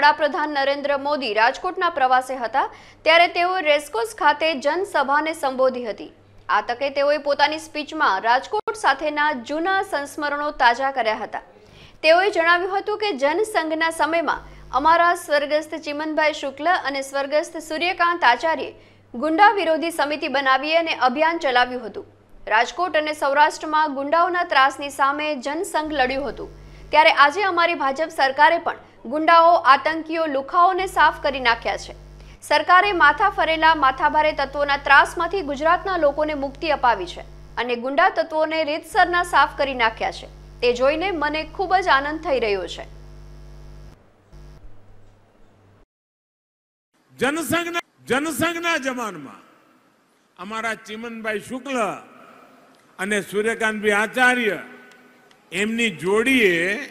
વડાપ્રધાન નરેન્દ્ર મોદી રાજકોટના પ્રવાસે હતા ત્યારે તેઓ રેસ્કોસ ખાતે જનસભાને સંબોધી હતી આ તકે તેઓએ પોતાની સ્પીચમાં રાજકોટ સાથેના જૂના સંસ્મરણો તાજા કર્યા હતા તેઓએ જણાવ્યું હતું કે જનસંઘના સમયમાં અમારા સ્વર્ગસ્થ ચિમનભાઈ શુક્લ અને સ્વર્ગસ્થ સૂર્યકાંત આચાર્યે ગુંડા વિરોધી સમિતિ બનાવી અને અભિયાન ચલાવ્યું હતું રાજકોટ અને સૌરાષ્ટ્રમાં ગુંડાઓના ત્રાસની સામે જનસંઘ લડ્યું હતું ત્યારે આજે અમારી ભાજપ સરકારે પણ ગુંડાઓ આતંકીઓ લુખાઓને સાફ કરી નાખ્યા છે સરકારે માથા ફરેલા માથાભારે તત્વોના ત્રાસમાંથી ગુજરાતના લોકોને મુક્તિ અપાવી છે અને ગુંડા તત્વોને રીતસરના સાફ કરી નાખ્યા છે તે જોઈને મને ખૂબ જ આનંદ થઈ રહ્યો છે જનસંઘના જનસંઘના જમાનમાં અમારા ચિમનભાઈ શુક્લ અને સૂર્યકાંતભાઈ આચાર્ય એમની જોડીએ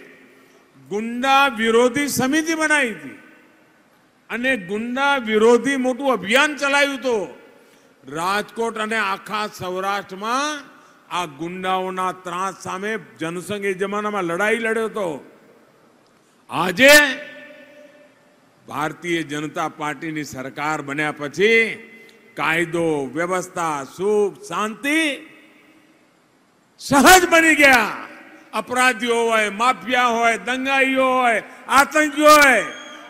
ગુંડા વિરોધી સમિતિ બનાવી હતી અને ગુંડા વિરોધી મોટું અભિયાન ચલાવ્યું હતું રાજકોટ અને આખા સૌરાષ્ટ્રમાં આ ગુંડાઓના ત્રાસ સામે જનસંઘ એ જમાનામાં લડાઈ લડ્યો હતો આજે ભારતીય જનતા પાર્ટીની સરકાર બન્યા પછી કાયદો વ્યવસ્થા સુખ શાંતિ સહજ બની ગયા અપરાધીઓ હોય માફિયા હોય દંગાઈઓ હોય આતંકીઓ હોય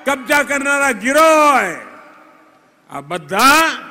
કબજા કરનારા ગીરો હોય આ બધા